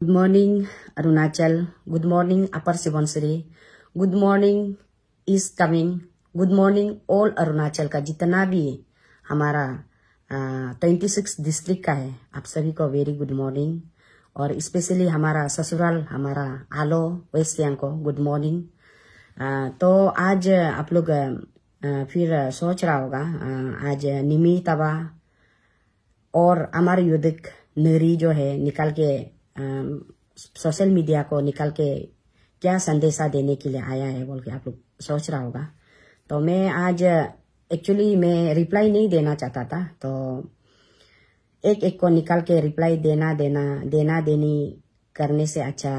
Good morning Arunachal good morning upper Subansiri good morning east Kameng good morning all Arunachal का जितना भी हमारा ट्वेंटी सिक्स डिस्ट्रिक्ट का है आप सभी को वेरी गुड मॉर्निंग और स्पेशली हमारा ससुराल हमारा आलो वेस्ट सियांग को गुड मॉर्निंग तो आज आप लोग फिर सोच रहा होगा आज निमी तबा और अमर युद्धक नरी जो है निकाल के सोशल मीडिया को निकल के क्या संदेशा देने के लिए आया है बोल के आप लोग सोच रहा होगा तो मैं आज एक्चुअली मैं रिप्लाई नहीं देना चाहता था तो एक एक को निकाल के रिप्लाई देना देना देना देनी करने से अच्छा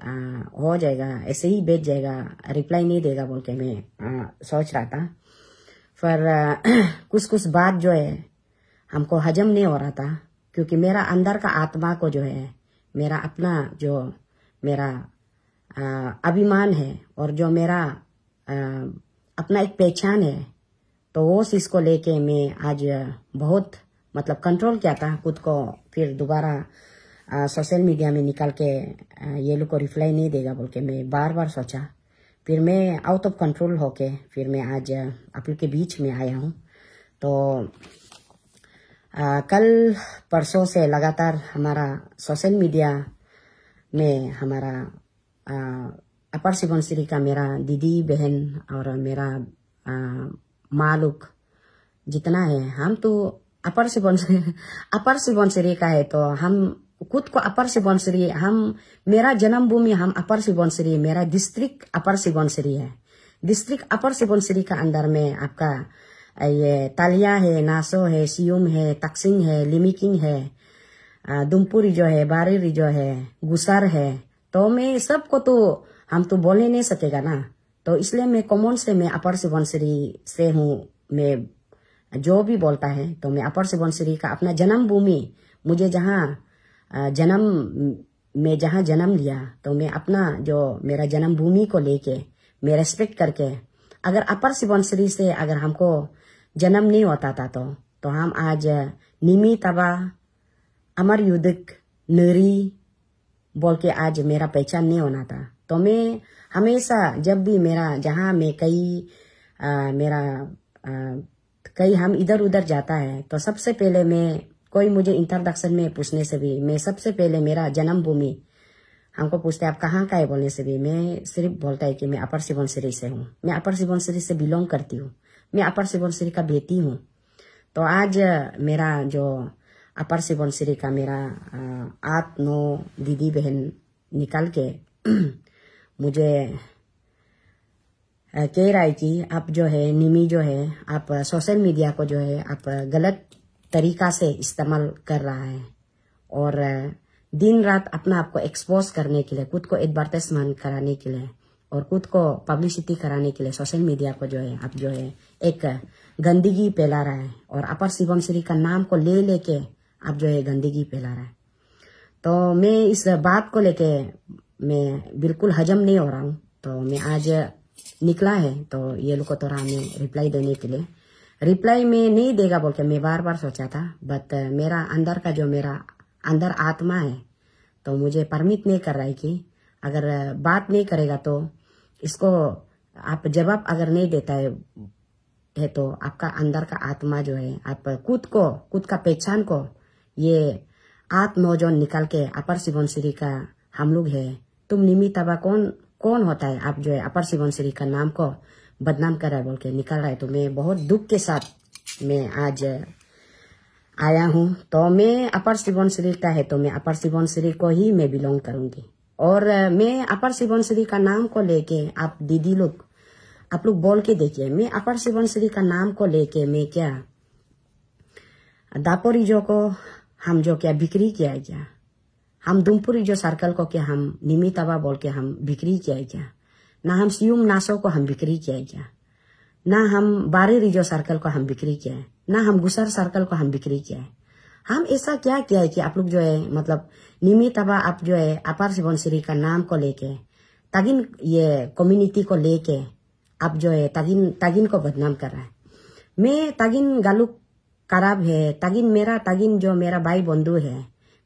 आ, हो जाएगा ऐसे ही बेच जाएगा रिप्लाई नहीं देगा बोल के मैं आ, सोच रहा था पर कुछ कुछ बात जो है हमको हजम नहीं हो रहा था क्योंकि मेरा अंदर का आत्मा को जो है मेरा अपना जो मेरा अभिमान है और जो मेरा अपना एक पहचान है तो वो चीज़ को लेके मैं आज बहुत मतलब कंट्रोल किया था खुद को फिर दोबारा सोशल मीडिया में निकाल के ये लोग को रिप्लाई नहीं देगा बोल के मैं बार बार सोचा फिर मैं आउट ऑफ कंट्रोल होके फिर मैं आज आप लोग के बीच में आया हूँ तो कल परसों से लगातार हमारा सोशल मीडिया में हमारा अपर शिवनश्री का मेरा दीदी बहन और मेरा माँ जितना है हम तो अपर शिवनश्री अपर शिवनश्री का है तो हम खुद को अपर शिवनश्री हम मेरा जन्मभूमि हम अपर शिवनश्री मेरा डिस्ट्रिक्ट अपर शिवनश्री है डिस्ट्रिक्ट अपर शिवनश्री का अंदर में आपका ये तालिया है नासो है सियोम है तकसिंग है लिमिकिंग है दुमपुरी जो है बारेरी जो है गुसार है तो मैं सबको तो हम तो बोल नहीं सकेगा ना तो इसलिए मैं कॉमन से मैं अपर सिवनश्री से हूँ मैं जो भी बोलता है तो मैं अपर सिवनश्री का अपना जन्म भूमि मुझे जहाँ जन्म मैं जहाँ जन्म लिया तो मैं अपना जो मेरा जन्म भूमि को लेके मैं रेस्पेक्ट करके अगर अपर सिवनश्री से अगर हमको जन्म नहीं होता था तो तो हम आज निमी तबा अमर युद्धक नरी बोल के आज मेरा पहचान नहीं होना था तो मैं हमेशा जब भी मेरा जहाँ मैं कई मेरा आ, कई हम इधर उधर जाता है तो सबसे पहले मैं कोई मुझे इंट्रोडक्शन में पूछने से भी मैं सबसे पहले मेरा जन्मभूमि हमको पूछते आप कहाँ का है बोलने से भी मैं सिर्फ बोलता है कि मैं अपर सिवन श्री से हूँ मैं अपर सिवन श्री से बिलोंग करती हूँ मैं अपर शिवनश्री का बेटी हूँ तो आज मेरा जो अपर शिवनश्री का मेरा आठ नौ दीदी बहन निकल के मुझे कह रहा है कि आप जो है निमी जो है आप सोशल मीडिया को जो है आप गलत तरीका से इस्तेमाल कर रहा है और दिन रात अपना आपको एक्सपोज करने के लिए खुद को एडवर्टाइजमेंट तो कराने के लिए और खुद को पब्लिसिटी कराने के लिए सोशल मीडिया को जो है अब जो है एक गंदगी फैला रहा है और अपर शिवम श्री का नाम को ले लेके अब जो है गंदगी फैला रहा है तो मैं इस बात को लेके मैं बिल्कुल हजम नहीं हो रहा हूँ तो मैं आज निकला है तो ये लोग को थोड़ा हमें रिप्लाई देने के लिए रिप्लाई में नहीं देगा बोल के मैं बार बार सोचा था बट मेरा अंदर का जो मेरा अंदर आत्मा है तो मुझे परमिट नहीं कर रहा है कि अगर बात नहीं करेगा तो इसको आप जवाब अगर नहीं देता है है तो आपका अंदर का आत्मा जो है आप खुद को खुद का पहचान को ये आत्मोजन निकाल के अपर शिवन श्री का हम लोग है तुम निमित कौन कौन होता है आप जो है अपर शिवन श्री का नाम को बदनाम कर रहा है बोल के निकल रहा है तो मैं बहुत दुख के साथ मैं आज आया हूँ तो मैं अपर शिवन श्री का है तो मैं अपर शिवन श्री को ही मैं बिलोंग करूंगी और मैं अपर शिवनश्री का नाम को लेके आप दीदी लोग आप लोग बोल के देखिए मैं अपर शिवनश्री का नाम को लेके मैं क्या दापोरी जो को हम जो क्या बिक्री किया क्या हम दुमपुरी जो सर्कल को क्या हम निमिताबा बोल के हम बिक्री किया क्या ना हम सियुम नासो को हम बिक्री किया क्या ना हम बारे रिजो सर्कल को हम बिक्री किया है ना हम गुसर सर्कल को हम बिक्री किया है हम ऐसा क्या किया है कि आप लोग जो है मतलब निमित अब आप जो है अपार श्री का नाम को लेके तगिन ये कम्युनिटी को लेके आप जो है तागिन तगिन को बदनाम कर रहा है मैं तागिन गालू खराब है तागिन मेरा तगिन जो मेरा भाई बंधु है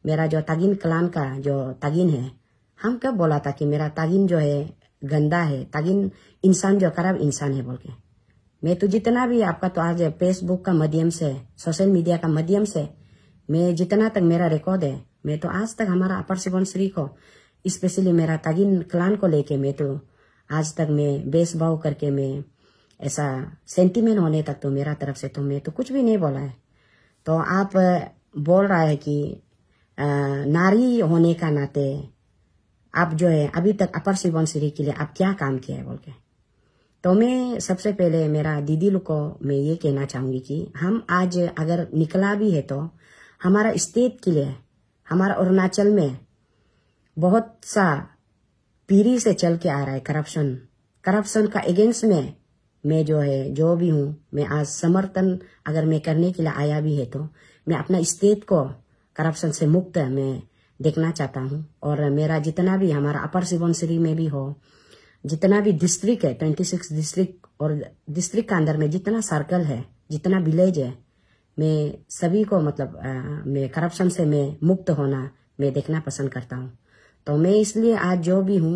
मेरा जो तागिन क्लान का जो तागिन है हम कब बोला था कि मेरा तागिन जो है गंदा है तागिन इंसान जो खराब इंसान है बोल के मैं तो जितना भी आपका तो आज फेसबुक का माध्यम से सोशल मीडिया का माध्यम से मैं जितना तक मेरा रिकॉर्ड है मैं तो आज तक हमारा अपर सुबनश्री को स्पेशली मेरा तागिन क्लान को लेके मैं तो आज तक मैं भाव करके मैं ऐसा सेंटीमेंट होने तक तो मेरा तरफ से तो मैं तो कुछ भी नहीं बोला है तो आप बोल रहा है कि नारी होने का नाते आप जो है अभी तक अपर सुबनश्री के लिए आप क्या काम किया है बोल के तो मैं सबसे पहले मेरा दीदी लोग को मैं ये कहना चाहूंगी कि हम आज अगर निकला भी है तो हमारा स्टेट के लिए हमारा अरुणाचल में बहुत सा पीढ़ी से चल के आ रहा है करप्शन करप्शन का अगेंस्ट में मैं जो है जो भी हूँ मैं आज समर्थन अगर मैं करने के लिए आया भी है तो मैं अपना स्टेट को करप्शन से मुक्त मैं देखना चाहता हूँ और मेरा जितना भी हमारा अपर सुबनसिरी में भी हो जितना भी डिस्ट्रिक्ट है ट्वेंटी सिक्स डिस्ट्रिक्ट और डिस्ट्रिक्ट के अंदर में जितना सर्कल है जितना विलेज है मैं सभी को मतलब आ, मैं करप्शन से मैं मुक्त होना मैं देखना पसंद करता हूँ तो मैं इसलिए आज जो भी हूँ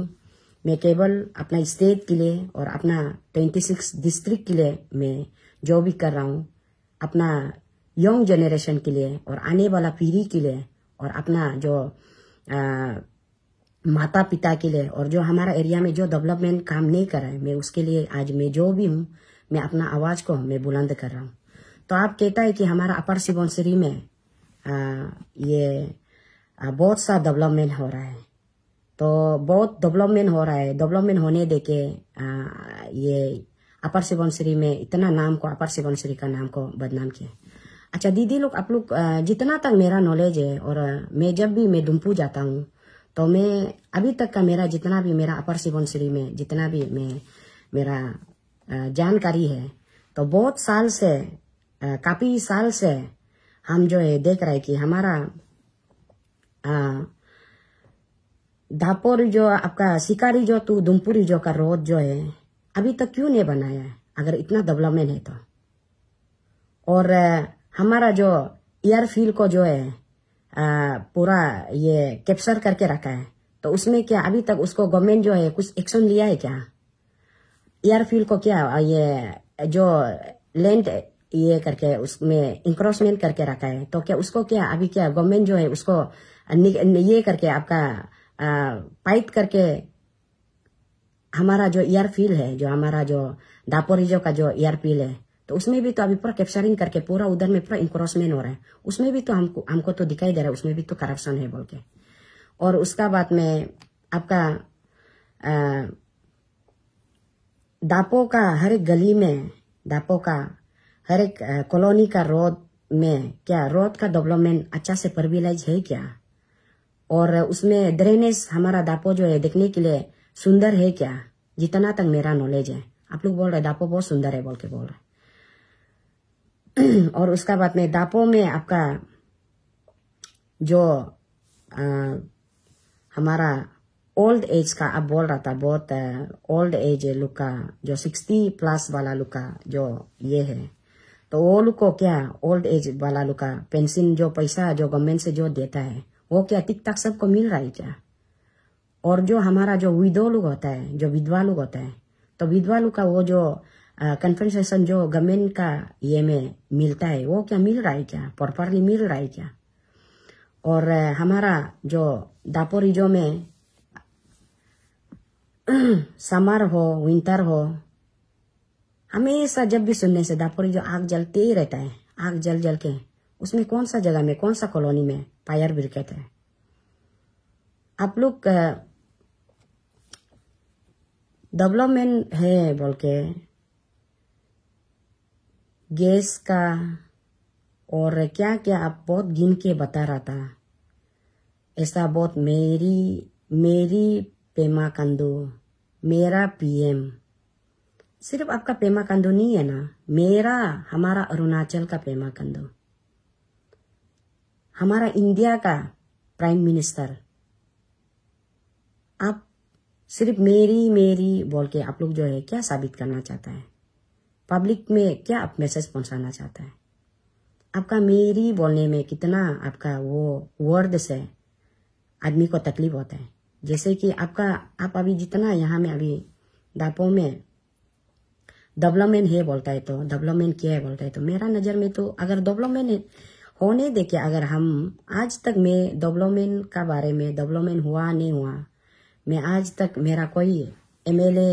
मैं केवल अपना स्टेट के लिए और अपना 26 डिस्ट्रिक्ट के लिए मैं जो भी कर रहा हूँ अपना यंग जनरेशन के लिए और आने वाला पीढ़ी के लिए और अपना जो आ, माता पिता के लिए और जो हमारा एरिया में जो डेवलपमेंट काम नहीं कर रहा है मैं उसके लिए आज मैं जो भी हूँ मैं अपना आवाज़ को मैं बुलंद कर रहा हूँ तो आप कहता है कि हमारा अपर सिबोनसरी में आ, ये आ, बहुत सा डेवलपमेंट हो रहा है तो बहुत डेवलपमेंट हो रहा है डेवलपमेंट होने दे के आ, ये अपर सिबोनसरी में इतना नाम को अपर सिबोनसरी का नाम को बदनाम किया अच्छा दीदी लोग आप लोग जितना तक मेरा नॉलेज है और मैं जब भी मैं डुम्पू जाता हूँ तो मैं अभी तक का मेरा जितना भी मेरा अपर सिबोनसरी में जितना भी मैं मेरा जानकारी है तो बहुत साल से काफी साल से हम जो है देख रहे कि हमारा धापोर जो आपका शिकारी जो तू दुमपुरी जो का रोड जो है अभी तक क्यों नहीं बनाया है अगर इतना डेवलपमेंट है तो और हमारा जो एयरफील्ड को जो है आ, पूरा ये कैप्चर करके रखा है तो उसमें क्या अभी तक उसको गवर्नमेंट जो है कुछ एक्शन लिया है क्या एयरफील्ड को क्या ये जो लैंड ये करके उसमें इंक्रोचमेंट करके रखा है तो क्या उसको क्या अभी क्या गवर्नमेंट जो है उसको ये करके आपका पाइप करके हमारा जो एयर फील है जो हमारा जो दापोरिजो का जो एयर फील है तो उसमें भी तो अभी पूरा कैप्चरिंग करके पूरा उधर में पूरा इंक्रोचमेंट हो रहा है उसमें भी तो हमको हमको तो दिखाई दे रहा है उसमें भी तो करप्शन है बोल के और उसका बाद में आपका आ, दापो का हर एक गली में दापो का हर एक कॉलोनी का रोड में क्या रोड का डेवलपमेंट अच्छा से परविलाइज है क्या और उसमें ड्रेनेज हमारा दापो जो है देखने के लिए सुंदर है क्या जितना तक मेरा नॉलेज है आप लोग बोल रहे दापो बहुत सुंदर है बोल के बोल रहे और उसका बाद में दापो में आपका जो आ, हमारा ओल्ड एज का आप बोल रहा था बहुत ओल्ड एज लुका का जो सिक्सटी प्लस वाला लुका का जो ये है तो वो लोग को क्या ओल्ड एज वाला लोग का पेंशन जो पैसा जो गवर्नमेंट से जो देता है वो क्या टिक टक सबको मिल रहा है क्या और जो हमारा जो विधो लोग होता है जो विधवा लोग होता है तो विधवा लोग का वो जो कन्फेशन जो गवर्नमेंट का ये में मिलता है वो क्या मिल रहा है क्या प्रॉपरली मिल रहा है क्या और हमारा जो दापोरिजो में समर हो विंटर हो हमेशा जब भी सुनने से दापोरी जो आग जलते ही रहता है आग जल जल के उसमें कौन सा जगह में कौन सा कॉलोनी में फायर ब्रिकेट है आप लोग डेवलपमेंट है बोल के गैस का और क्या क्या आप बहुत गिन के बता रहा था ऐसा बहुत मेरी मेरी पेमा कंदो मेरा पीएम सिर्फ आपका पेमा कंदो नहीं है ना मेरा हमारा अरुणाचल का पेमा कंदो हमारा इंडिया का प्राइम मिनिस्टर आप सिर्फ मेरी मेरी बोल के आप लोग जो है क्या साबित करना चाहता है पब्लिक में क्या आप मैसेज पहुंचाना चाहता है आपका मेरी बोलने में कितना आपका वो वर्ड से आदमी को तकलीफ होता है जैसे कि आपका आप अभी जितना यहाँ में अभी दापों में डेवलपमेंट है बोलता है तो डेवलपमेंट क्या है बोलता है तो मेरा नज़र में तो अगर डेवलपमेंट होने देखे अगर हम आज तक मैं डेवलपमेंट का बारे में डेवलपमेंट हुआ नहीं हुआ मैं आज तक मेरा कोई एम एल ए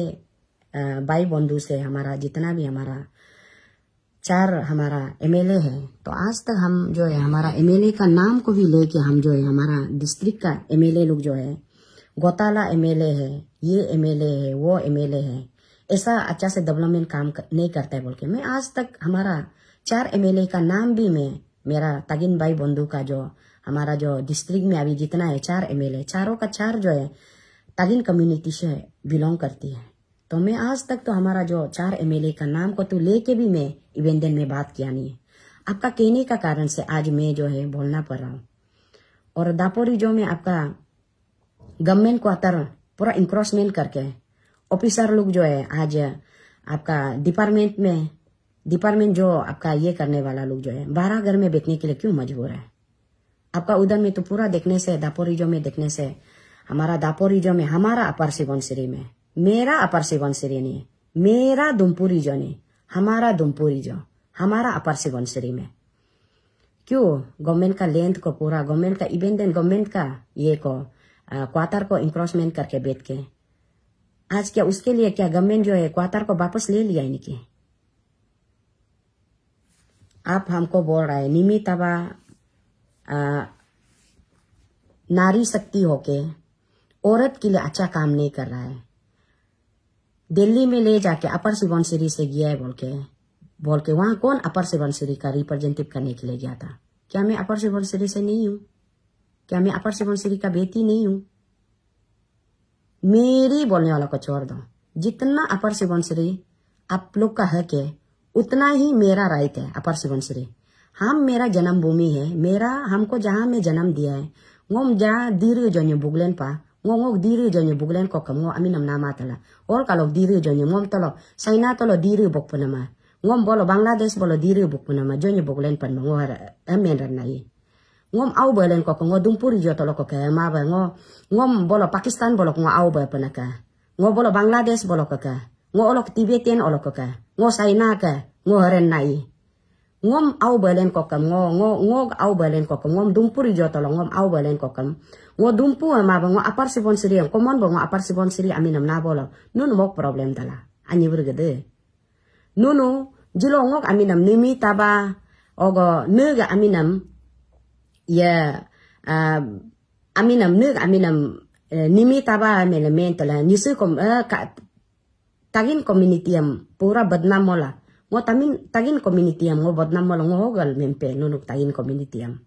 भाई बंधु से हमारा जितना भी हमारा चार हमारा एमएलए है तो आज तक हम जो है हमारा एमएलए का नाम को भी लेके हम जो है हमारा डिस्ट्रिक्ट का एमएलए लोग जो है गौताला एमएलए है ये एमएलए है वो एमएलए है ऐसा अच्छा से डेवलपमेंट काम कर, नहीं करता है बोल के मैं आज तक हमारा चार एमएलए का नाम भी मैं मेरा तगिन भाई बंधु का जो हमारा जो डिस्ट्रिक्ट में अभी जितना है चार एमएलए चारों का चार जो है तगिन कम्युनिटी से बिलोंग करती है तो मैं आज तक तो हमारा जो चार एमएलए का नाम को तो लेके भी मैं इवेंदन में बात किया नहीं है आपका कहने का कारण से आज मैं जो है बोलना पड़ रहा हूँ और दापोरी जो में आपका गवर्नमेंट को अतर पूरा इंक्रोचमेंट करके ऑफिसर लोग जो है आज आपका डिपार्टमेंट में डिपार्टमेंट जो आपका ये करने वाला लोग जो है बारह घर में बैठने के लिए क्यों मजबूर है आपका उधर में तो पूरा देखने से दापोरिजो में देखने से हमारा दापोरिजो में हमारा अपर सिवनसिरी में मेरा अपर सिवनसिरी नहीं मेरा जो नहीं हमारा जो हमारा अपर सिवनसिरी में क्यों गवर्नमेंट का लेंथ को पूरा गवर्नमेंट का इवेंट देन गवर्नमेंट का ये को क्वार्टर को इंक्रोचमेंट करके बेच के आज क्या उसके लिए क्या गवर्नमेंट जो है क्वातर को वापस ले लिया इनके आप हमको बोल रहे निमित निमितवा नारी शक्ति होके औरत के लिए अच्छा काम नहीं कर रहा है दिल्ली में ले जाके अपर सुबनसिरी से गया है बोल के बोल के वहां कौन अपर सुबनसिरी का रिप्रेजेंटेटिव करने के लिए गया था क्या मैं अपर सुबनसिरी से नहीं हूँ क्या मैं अपर सुबनसिरी का बेटी नहीं हूँ मेरी बोलने वाला को छोड़ दो जितना अपर शिवन श्री आप लोग का हक है उतना ही मेरा राइट है अपर शिवन श्री हम मेरा जन्मभूमि है मेरा हमको जहाँ मैं जन्म दिया है वो जहाँ दीर्घ जोन्य बुगलेन पा वो वो दीर्घ जोन्य बुगलेन को कम वो अमी नमना मातला और का लोग दीर्घ जोन्य मोम तलो सैना तलो दीर्घ बुक पुनमा वो बोलो बांग्लादेश बोलो दीर्घ बुक पुनमा जोन्य बुगलेन पनमा वो मेन रन्ना ही ngom au ba len ko ko ngodung puri jo tolo ko ma ba ngo ngom bolo Pakistan bolo ngo au ba pana ka ngo bolo Bangladesh bolo ko ka ngo olok Tibetian olok ko ka ngo na ka ngo haren nai ngom au ba len ko ngom ngo ngo au ba len ko ngom dung puri jo tolo ngom au ba len ko kam ngo dung pu e ma ba ngo apar bon siri e, ko mon ba ngo apar bon siri e, aminam na bolo nun mok problem dala anyi gede nunu jilo ngok aminam nimi taba ogo nega aminam ya um, aminam nuk aminam eh, nimi taba am la nyusu kom eh, ka tagin community am pura badnam mola ngo tamin tagin community am ngo badnam mola ngo hogal mempe nunuk tagin community am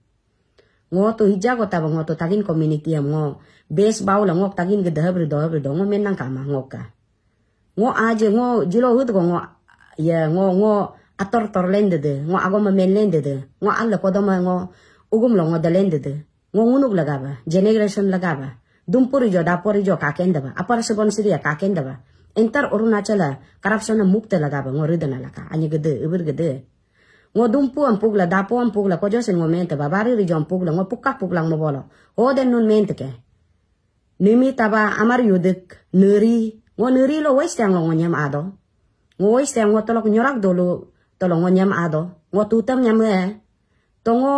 ngo to hija taba ngo to tagin community am ngo base baula ngo tagin ge dahab ri dahab ri do ngo menang kama ngo ka ngo aje ngo jilo hud ko ngo ya ngo ngo ator tor lende de ngo agoma men lende de ngo alla kodoma ngo ugum longo dalende de ngongunuk lagaba generation lagaba dumpuri jo dapori jo kakenda ba apara sebon sidia kakendaba ba entar orunachala corruption mukta lagaba ngoridana laka anye gede ibir gede ngo dumpu am pugla dapu am pugla kojo sen momente babari ba bari ri jom pugla ngo pukka pugla ngo bolo o den nun mente ke nimi taba amar yudik nuri ngo nuri lo wes tang ngo nyam ado ngo wes tang ngo tolok nyorak dolo tolong ngo nyam ado ngo tutam nyam e तो वो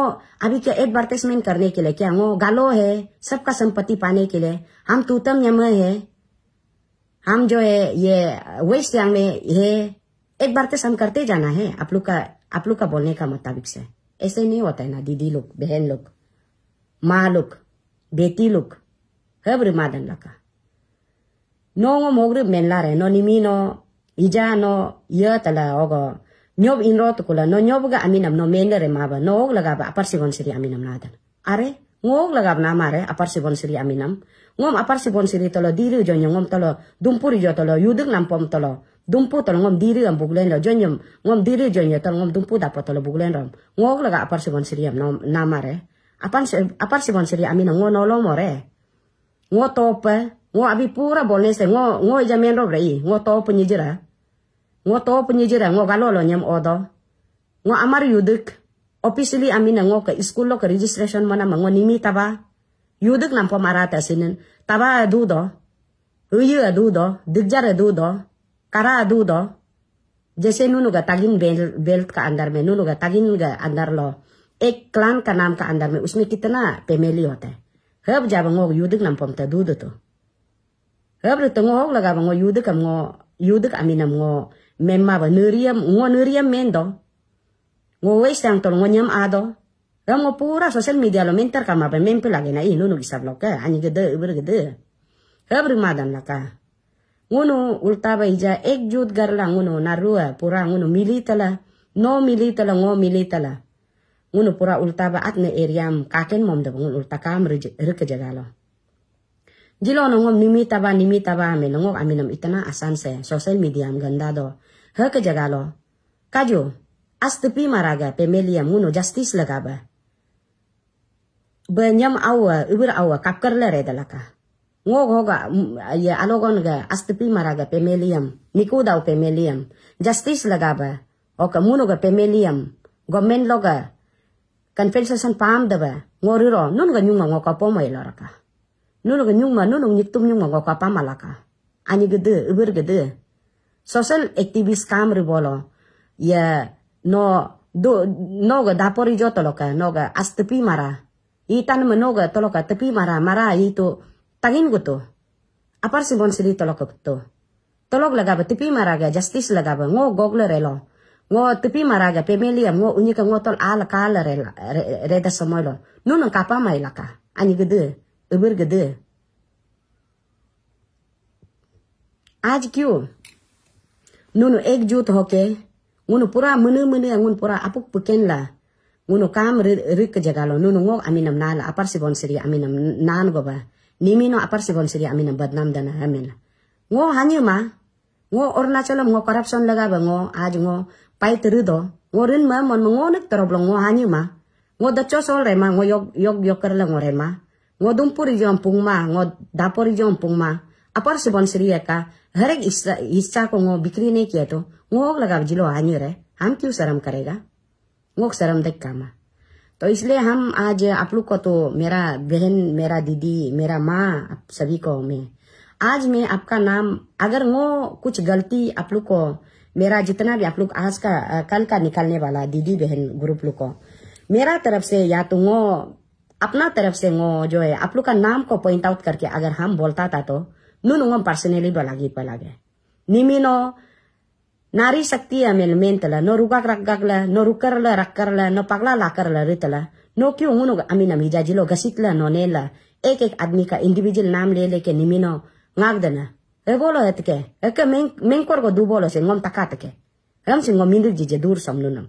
अभी क्या advertisement करने के लिए क्या वो गालो है सबका संपत्ति पाने के लिए हम तूतम यम है हम जो है ये वेस्ट सियांग में है तो हम करते जाना है आप लोग का आप लोग का बोलने का मुताबिक से ऐसे नहीं होता है ना दीदी लोग बहन लोग माँ लोग बेटी लोग है ब्रमादन लगा नो वो मोग्र मेनला रहे नो निमी नो ईजा नो यह तला होगा nyob inro to kula no nyob ga aminam no mende re maba no og laga ba apar sibon siri aminam nada are ngog laga nama re apar sibon siri aminam ngom apar sibon siri tolo diri jo ngom tolo dumpur jo tolo nam nampom tolo dumpu tolo ngom diri am buglen ro nyom ngom diri nyom tolo ngom dumpu dapat tolo buglen rom ngog laga apar sibon siri am no na mare apar apar sibon siri aminam no lo more ngo tope ngo abi pura bolne se ngo ngo jamen ro re ngo tope nyijira ngo to punye jira ngo galo lo nyam odo ngo amar yuduk officially amina ngo ka school lo ka registration mana ma ngo nimi taba yuduk nam po marata sinen taba adu e do uyu adu e do dikjar adu e do kara adu do jese nunu ga tagin bel, belt ka andar me nunu ga tagin ga andar lo ek klan ka nam ka andar me usme kitna pemeli hote hab jab ngo yuduk nam pom ta du do to hab ru tengo hok laga ngo yuduk ngo yuduk amina ngo, yudik, ngo memaba maba neriam ngon neriam mendo ngo westang tol ngo nyam ado ram ngo pura sosial media lo mentar kama ba mempe lagi na inu no gisab lo ka ani gede ibur gede habri madam laka ka ngono ulta ba ija ek jut la ngono narua pura ngono militala no militala ngo militala ngono pura ulta ba atne eriam kaken mom da ngono ulta kam jaga jagalo jilo no ngom nimi taba nimi taba ame no ngok aminam itana asan se social media am ganda do he ke lo, kajo astupi maraga pemelia muno justice lagaba benyam awa ibir awa kapker le re dalaka hoga ya alogon ga astupi maraga pemeliam niku daw pemeliam justice lagaba oka muno ga pemeliam government loga compensation pam daba ngoriro nun ga nyunga ngoka pomo iloraka nunu ga nyung ma nunu nyiktum nyung ma goka ani gede ubur gede social activist kam ri bolo ya no do no ga dapori jo toloka no ga astepi mara itan ma no ga toloka tepi mara mara itu tangin gutu apar sibon sidi toloka gutu tolok lagaba tepi mara ga justice lagaba ngo gogle relo ngo tepi mara ga pemeliam ngo unika ngo tol ala kala rela reda somoilo nunu kapama ilaka ani gede ıbırgıdı. आज क्यों नुनु एकजुट होके उनु पूरा मनु मनु उन पूरा अपुक पुकेन ला उनु काम रिक जगालो नुनु ngok aminam nala apar si bonseri aminam nan goba nimino apar si bonseri aminam badnam dana amin ngo hanyu ma ngo ornachalam ngo corruption laga ba ngo आज ngo pai terudo ngo rin ma mon ngo nek teroblo ngo hanyu ma ngo dacho sol re ma ngo yok yok yok karla ngo re ma ngodumpu rijom pungma ngodapo rijom pungma apar subon sriya का हर एक हिस्सा को वो बिक्री नहीं किया तो वो लगा जिलो हानि रहे हम क्यों शर्म करेगा वो शर्म देख कामा तो इसलिए हम आज आप लोग को तो मेरा बहन मेरा दीदी मेरा माँ सभी को मैं आज मैं आपका नाम अगर वो कुछ गलती आप लोग को मेरा जितना भी आप लोग आज का कल का निकालने वाला दीदी बहन ग्रुप लोग को मेरा तरफ से या तो वो अपना तरफ से वो जो है आप लोग का नाम को पॉइंट आउट करके अगर हम बोलता था तो नू नुम पर्सनली बोला गई बलागी पलागे निमिनो नारी शक्ति अमेल मेन तला नो रुका रक्कल नो रुक कर ल रख कर रक्करल नो पगला लाकरल रितल नो क्यों हूं अमीन अमीजा जिलो घसीटल नो नेल एक एक आदमी का इंडिविजुअल नाम ले लेके निमिनो ngaak देना e bolo etke e ke meng को दू बोलो से bolo तका तके takat ke ram se ngom दूर jije dur samnunam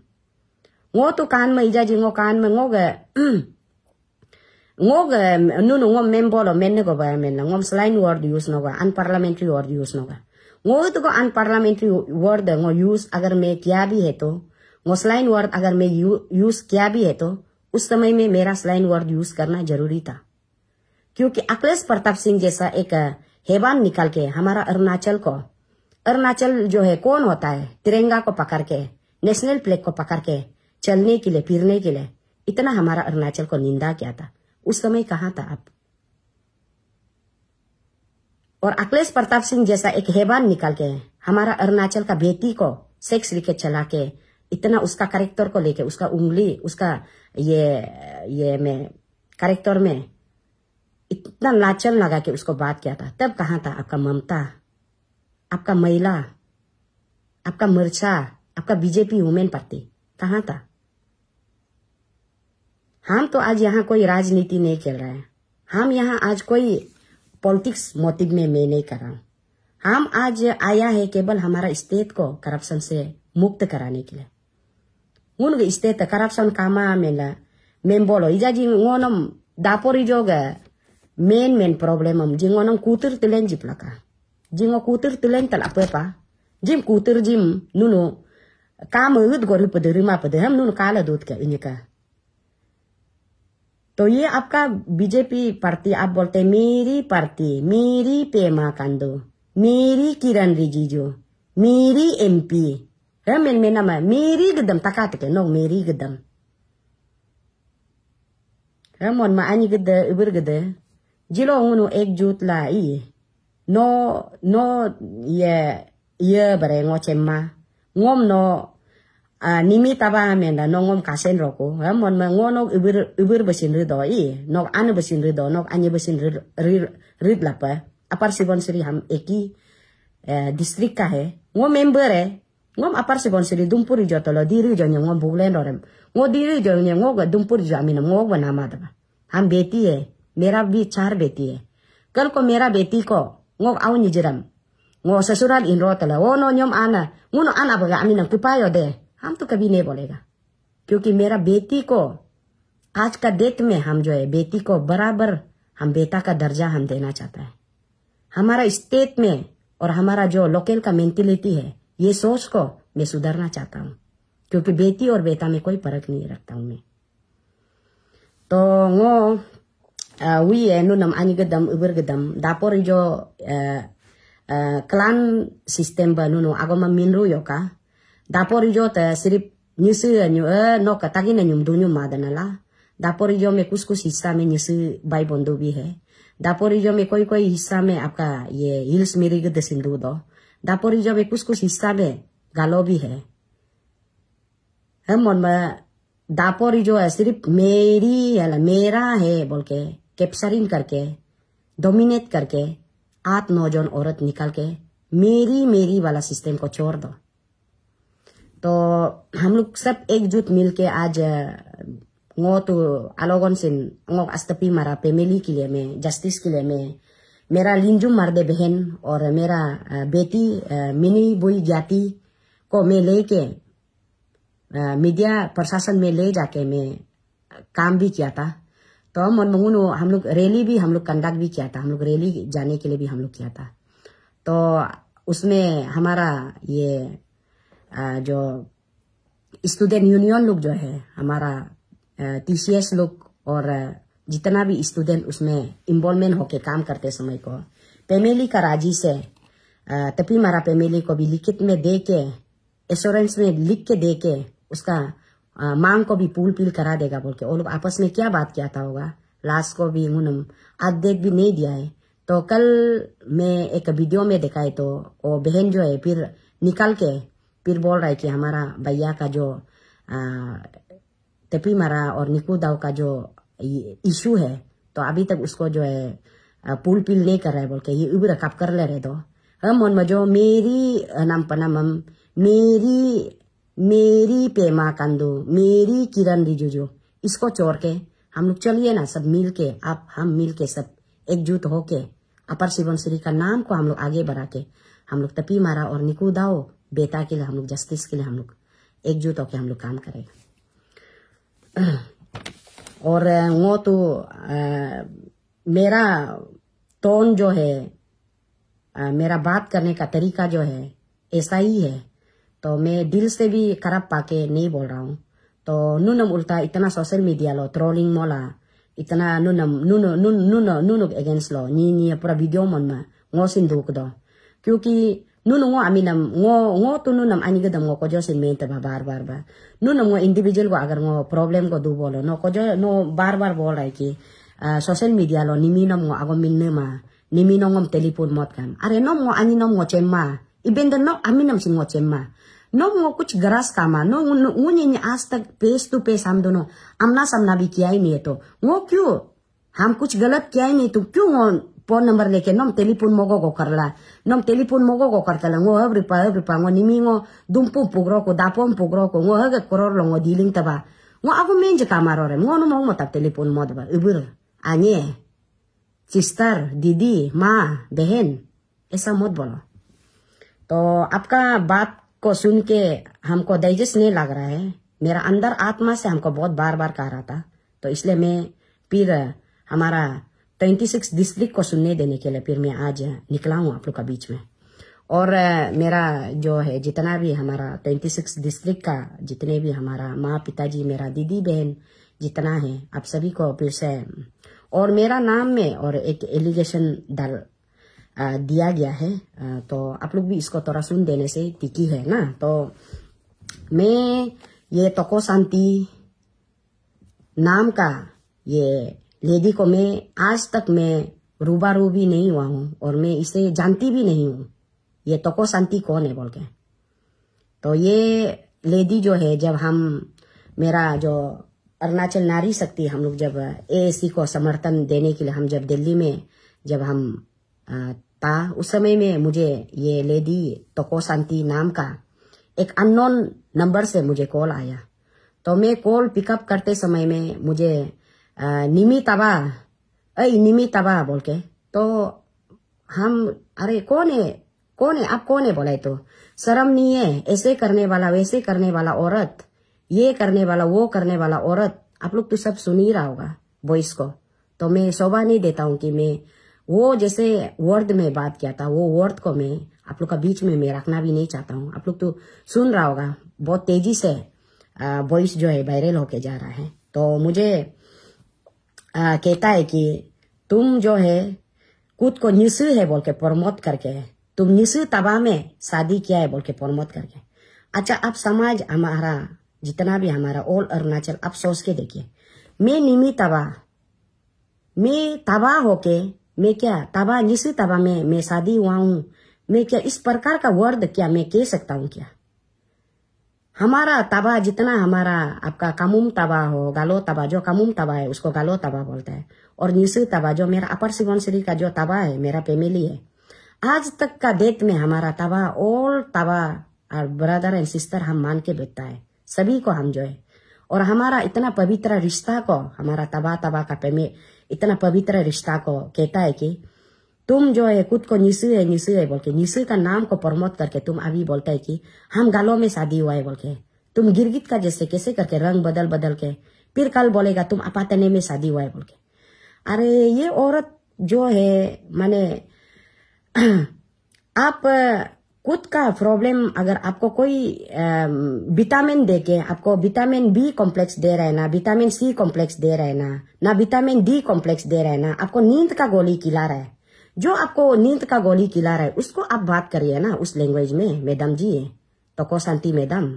ngo tu kan ma ija jingo kan ma ngo ge ngog nunu ngom mem bolo word use no go word use no ga ngoi तो को अन word use अगर मैं किया भी है तो वो स्लाइन वर्ड अगर मैं यूज किया भी है तो उस समय में मेरा स्लाइन वर्ड यूज करना जरूरी था क्योंकि अखिलेश प्रताप सिंह जैसा एक हेबान निकाल के हमारा अरुणाचल को अरुणाचल जो है कौन होता है तिरंगा को पकड़ के नेशनल फ्लैग को पकड़ के चलने के लिए फिरने के लिए इतना हमारा अरुणाचल को निंदा किया था उस समय कहा था आप और अखिलेश प्रताप सिंह जैसा एक हेबान निकाल के हमारा अरुणाचल का बेटी को सेक्स लिखे चला के इतना उसका करेक्टर को लेके उसका उंगली उसका ये ये मैं करेक्टर में इतना लाचल लगा के उसको बात किया था तब कहा था आपका ममता आपका महिला आपका मिर्चा आपका बीजेपी वुमेन पार्टी कहा था हम तो आज यहाँ कोई राजनीति नहीं खेल रहे हैं हम यहाँ आज कोई पॉलिटिक्स मोटिव में मैं नहीं कर रहा हूँ हम आज आया है केवल हमारा स्टेट को करप्शन से मुक्त कराने के लिए उन स्टेट करप्शन कामा मेला मेम बोलो इजा जिंगोनम दापोरी जोग मेन मेन प्रॉब्लम हम जिंगोनम कूतर जिप लगा का जिंगो कूतर तिलेन तला पा जिम कूतर जिम नुनो काम गोरी पदरी मा पदे हम नुनो काला दूध के इनका तो ये आपका बीजेपी पार्टी आप बोलते मेरी पार्टी मेरी Pema miri Kiran Kiran miri MP, MP menama, miri gedem मेरी गदम तकात के नो मेरी गदम ramon gede ibur gede jilo ngunu ejut jut i no no ye ye bare ngo chemma ngom no a nimi taba amenda nongom kasen roko ha mon ngono ibir ibir besin rido i nok ane besin rido nok anye besin rid lapa apar sibon ham eki distrik ka he ngo member e ngom apar sibon sri dumpur jo tolo diri jo ngom bulen dorem ngom diri jo ngom ngo dumpur jo ngom ngo go nama taba ham beti e mera bi char beti e kal ko mera beti ko ngom au ni ngom ngo sasural tala nyom ana ngono ana baga amin ang kupayo de हम तो कभी नहीं बोलेगा क्योंकि मेरा बेटी को आज का डेट में हम जो है बेटी को बराबर हम बेटा का दर्जा हम देना चाहता है हमारा स्टेट में और हमारा जो लोकल का मेंटेलिटी है ये सोच को मैं सुधारना चाहता हूँ क्योंकि बेटी और बेटा में कोई फर्क नहीं रखता हूँ मैं तो वो हुई है नूनम आनी गदम उबर गदम दापोर जो क्लान सिस्टम नो आगो मिनरू का Dapur ijo te sirip nyusu anyu e eh, no katagi na nyum dunyu madana la. Dapur ijo में कुछ me हिस्सा में न्यूस बाई he भी है दापोरिजो में कोई कोई हिस्सा में आपका ये हिल्स मेरी sindu सिंधु दो दापोरिजो me कुछ कुछ हिस्सा में गालो भी है हम उनमें दापोरिजो है सिर्फ मेरी है मेरा है बोल के कैप्सरिन करके डोमिनेट करके आठ नौ जन औरत निकाल के मेरी मेरी वाला सिस्टम को छोड़ दो तो हम लोग सब एकजुट मिल के आज वो तो आलोगन से वो अस्तपी मारा फैमिली के लिए मैं जस्टिस के लिए मैं मेरा लिंजू मर्दे बहन और मेरा बेटी मिनी बुई ज्ञाति को मैं लेके मीडिया प्रशासन में ले जाके मैं काम भी किया था तो मनमोहन हम लोग रैली भी हम लोग कंडक्ट भी किया था हम लोग रैली जाने के लिए भी हम लोग किया था तो उसमें हमारा ये जो स्टूडेंट यूनियन लोग जो है हमारा टीसीएस लोग और जितना भी स्टूडेंट उसमें इन्वॉल्वमेंट होके काम करते समय को फैमिली का राजी से तभी मारा फैमिली को भी लिखित में दे के एश्योरेंस में लिख के दे के उसका मांग को भी पूल पील करा देगा बोल के वो लोग आपस में क्या बात किया था होगा लास्ट को भी उन्होंने आदेश भी नहीं दिया है तो कल मैं एक वीडियो में दिखाई तो वो बहन जो है फिर निकाल के फिर बोल रहा है कि हमारा भैया का जो तपी मारा और निकू दाव का जो इशू है तो अभी तक उसको जो है पुल पिल नहीं कर रहा है बोल के ये उबर कब कर ले रहे तो हम मोन मजो मेरी नाम पनम मेरी मेरी पेमा कंदू मेरी किरण रिजुजो इसको चोर के हम लोग चलिए ना सब मिल के आप हम मिल के सब एकजुट होके अपर शिवन श्री का नाम को हम लोग आगे बढ़ा के हम लोग तपी मारा और निकू दाओ बेटा के लिए हम लोग जस्टिस के लिए हम लोग एकजुट होकर हम लोग काम करेगा और वो तो आ, मेरा टोन जो है आ, मेरा बात करने का तरीका जो है ऐसा ही है तो मैं दिल से भी खराब पाके नहीं बोल रहा हूँ तो नूनम उल्टा इतना सोशल मीडिया लो ट्रोलिंग मोला इतना नूनम नून नून नून अगेंस्ट लो नी नी पूरा वीडियो मन में वो सिंधुक दो क्योंकि nunu ngo aminam ngo ngo tunu nam ani gedam ngo kojo sin mente ba bar bar ba nunu ngo individual ko agar ngo problem ko du bolo no kojo no bar bar bol ki ah, social media lo nimi nam ngo ago min ma nimi nam ngom telepon mot kam are nom ngo ani nom ngo iben ibenda no aminam sin ngo chemma no ngo kuch garas kama no ngunye ni astag face to face am dono amna samna nabi kiai hi eto ngo kyu ham kuch गलत kiai ही नहीं kyu phone number ಲೇಕೆ ನಮ್ telephone ಮಗೋಗೋ ಕರ್ಲ ನಮ್ telephone ಮಗೋಗೋ ಕರ್ತಲ್ಲ ಓ ಹಬ್ರಿಪ ಹಬ್ರಿಪ ಓ ನಿಮಿಂಗೋ ದುಂಪು ಪುಗ್ರೋಕು ದಾಪೋಂ ಪುಗ್ರೋಕು ಓ ಹಗೆ ಕೊರೋರ್ ಲಂಗೋ ದೀಲಿಂಗ್ ತಬ ಓ ಆಗು ಮೇಂಜ ಕಾಮಾರೋರೆ ಮೋನು ಮೋ ಮತ್ತ telephone ಮೋದಬ ಇಬುರು ಆನೆ sister दीदी माँ बहन ऐसा मत बोलो तो आपका बात को सुन के हमको डाइजेस्ट नहीं लग रहा है मेरा अंदर आत्मा से हमको बहुत बार बार कह रहा था तो इसलिए मैं फिर हमारा 26 डिस्ट्रिक्ट को सुनने देने के लिए फिर मैं आज निकला हूँ आप लोग का बीच में और मेरा जो है जितना भी हमारा 26 डिस्ट्रिक्ट का जितने भी हमारा माँ पिताजी मेरा दीदी बहन जितना है आप सभी को फिर से और मेरा नाम में और एक एलिगेशन डाल दिया गया है तो आप लोग भी इसको थोड़ा सुन देने से टिकी है ना तो मैं ये तको शांति नाम का ये लेडी को मैं आज तक मैं रूबारू भी नहीं हुआ हूँ और मैं इसे जानती भी नहीं हूँ ये तको शांति कौन है बोल के तो ये लेडी जो है जब हम मेरा जो अरुणाचल नारी शक्ति हम लोग जब ए को समर्थन देने के लिए हम जब दिल्ली में जब हम ता उस समय में मुझे ये लेडी तको शांति नाम का एक अननोन नंबर से मुझे कॉल आया तो मैं कॉल पिकअप करते समय में मुझे निमी तबा ऐ निमी तबा बोल के तो हम अरे कौन है कौन है आप कौन है बोला तो शर्म नहीं है ऐसे करने वाला वैसे करने वाला औरत ये करने वाला वो करने वाला औरत आप लोग तो सब सुन ही रहा होगा वॉइस को तो मैं शोभा नहीं देता हूँ कि मैं वो जैसे वर्ड में बात किया था वो वर्ड को मैं आप लोग का बीच में मैं रखना भी नहीं चाहता हूँ आप लोग तो सुन रहा होगा बहुत तेजी से वॉइस जो है वायरल होके जा रहा है तो मुझे आ, कहता है कि तुम जो है खुद को निशु है बोल के प्रमोद करके तुम निशु तबा में शादी किया है बोल के प्रमोद करके अच्छा अब समाज हमारा जितना भी हमारा ऑल अरुणाचल आप सोच के देखिए मैं निमी तबा मैं तबा होके मैं क्या तबा निशु तबा में मैं शादी हुआ हूँ मैं क्या इस प्रकार का वर्ड क्या मैं कह सकता हूँ क्या हमारा तबा जितना हमारा आपका कामुम तबा हो गालो तबा जो कामुम तबा है उसको गालो तबा बोलता है और निशु तबा जो मेरा अपर श्री का जो तबा है मेरा फैमिली है आज तक का डेट में हमारा तबा ऑल तबा और ब्रदर एंड सिस्टर हम मान के बैठता है सभी को हम जो है और हमारा इतना पवित्र रिश्ता को हमारा तबा तबा का पेमे इतना पवित्र रिश्ता को कहता है कि तुम जो है खुद को निशु है निशु है बोल के निशु का नाम को प्रमोट करके तुम अभी बोलता है कि हम गालों में शादी हुआ है बोल के तुम गिरगित का जैसे कैसे करके रंग बदल बदल के फिर कल बोलेगा तुम अपातने में शादी हुआ है बोल के अरे ये औरत जो है माने आप खुद का प्रॉब्लम अगर आपको कोई विटामिन दे के आपको विटामिन बी कॉम्प्लेक्स दे रहे ना विटामिन सी कॉम्प्लेक्स दे रहे ना ना विटामिन डी कॉम्प्लेक्स दे रहे ना आपको नींद का गोली खिला रहा है जो आपको नींद का गोली खिला रहा है उसको आप बात करिए ना उस लैंग्वेज में मैडम जी तो को शांति मैडम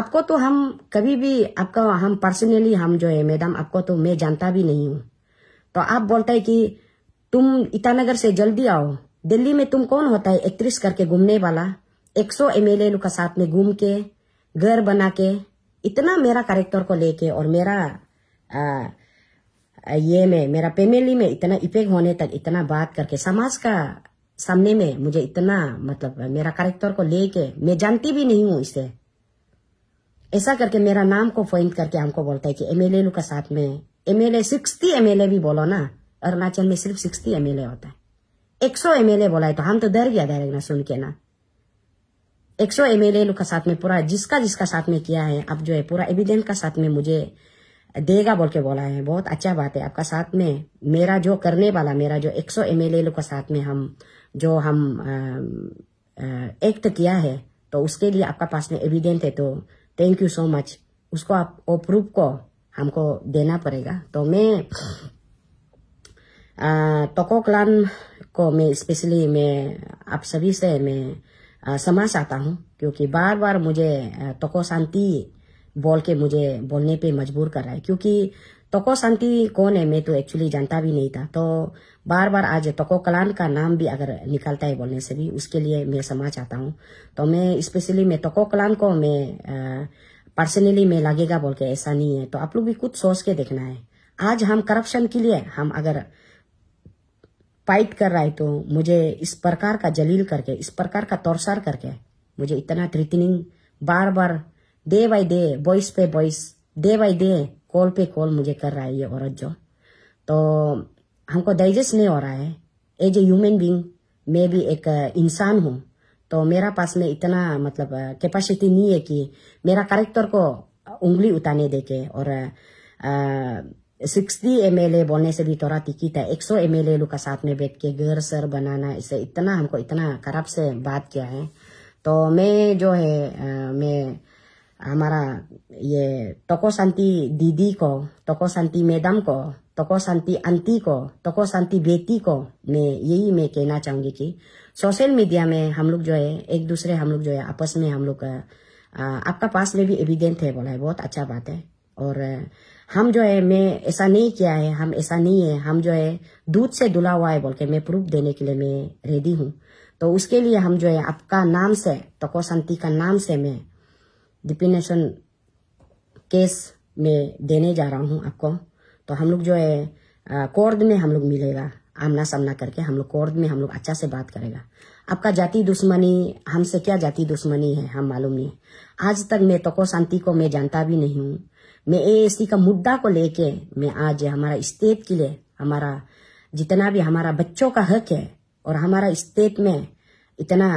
आपको तो हम कभी भी आपका हम पर्सनली हम जो है मैडम आपको तो मैं जानता भी नहीं हूँ तो आप बोलते है कि तुम ईटानगर से जल्दी आओ दिल्ली में तुम कौन होता है एक्ट्रेस करके घूमने वाला 100 सौ लोग का साथ में घूम के घर बना के इतना मेरा करेक्टर को लेके और मेरा आ, ये में मेरा फैमिली में इतना इफेक्ट होने तक इतना बात करके समाज का सामने में मुझे इतना मतलब मेरा करेक्टर को लेके मैं जानती भी नहीं हूँ इसे ऐसा करके मेरा नाम को पॉइंट करके हमको बोलता है कि एमएलए एल का साथ में एमएलए सिक्सटी एमएलए भी बोलो ना अरुणाचल में सिर्फ सिक्सटी एमएलए होता है एक सौ एमएलए बोला है तो हम तो डर गया डायरेक्ट ना सुन के ना एक सौ एमएलए का साथ में पूरा जिसका जिसका साथ में किया है अब जो है पूरा एविडेंट का साथ में मुझे देगा बोल के बोला है बहुत अच्छा बात है आपका साथ में मेरा जो करने वाला मेरा जो 100 एमएलए लोग का साथ में हम जो हम एक्ट किया है तो उसके लिए आपका पास में एविडेंट है तो थैंक यू सो मच उसको आप वो प्रूफ को हमको देना पड़ेगा तो मैं तोको क्लान को मैं स्पेशली मैं आप सभी से मैं समझ आता हूँ क्योंकि बार बार मुझे तोको शांति बोल के मुझे बोलने पे मजबूर कर रहा है क्योंकि तको शांति कौन है मैं तो एक्चुअली जानता भी नहीं था तो बार बार आज तको कलान का नाम भी अगर निकलता है बोलने से भी उसके लिए मैं क्षमा चाहता हूँ तो मैं स्पेशली मैं तको कलान को मैं पर्सनली मैं लगेगा बोल के ऐसा नहीं है तो आप लोग भी कुछ सोच के देखना है आज हम करप्शन के लिए हम अगर फाइट कर रहा है तो मुझे इस प्रकार का जलील करके इस प्रकार का तोड़सार करके मुझे इतना थ्रिटनिंग बार बार डे बाय डे वॉइस पे voice day by day call पे कॉल मुझे कर रहा है ये औरत जो तो हमको डाइजेस्ट नहीं हो रहा है एज ए ह्यूमन बींग मैं भी एक इंसान हूँ तो मेरा पास में इतना मतलब कैपेसिटी नहीं है कि मेरा करेक्टर को उंगली उतारने दे के और सिक्सटी एम एल ए बोलने से भी थोड़ा तिकी है एक सौ एम एल ए लोग का साथ में बैठ के घर सर बनाना इसे इतना हमको इतना खराब से बात किया है तो मैं जो है आ, मैं हमारा ये टको शांति दीदी को टको शांति मैडम को टको शांति आंटी को टको शांति बेटी को मैं यही मैं कहना चाहूंगी कि सोशल मीडिया में हम लोग जो है एक दूसरे हम लोग जो है आपस में हम लोग आपका पास में भी एविडेंट है बोला है बहुत अच्छा बात है और हम जो है मैं ऐसा नहीं किया है हम ऐसा नहीं है हम जो है दूध से धुला हुआ है बोल के मैं प्रूफ देने के लिए मैं रेडी हूँ तो उसके लिए हम जो है आपका नाम से तको शांति का नाम से मैं डिपिनेशन केस में देने जा रहा हूँ आपको तो हम लोग जो है कोर्ट में हम लोग मिलेगा आमना सामना करके हम लोग कोर्ट में हम लोग अच्छा से बात करेगा आपका जाति दुश्मनी हमसे क्या जाति दुश्मनी है हम मालूम नहीं आज तक मैं तको तो शांति को मैं जानता भी नहीं हूँ मैं ए का मुद्दा को लेके मैं आज हमारा स्टेट के लिए हमारा जितना भी हमारा बच्चों का हक है और हमारा स्टेट में इतना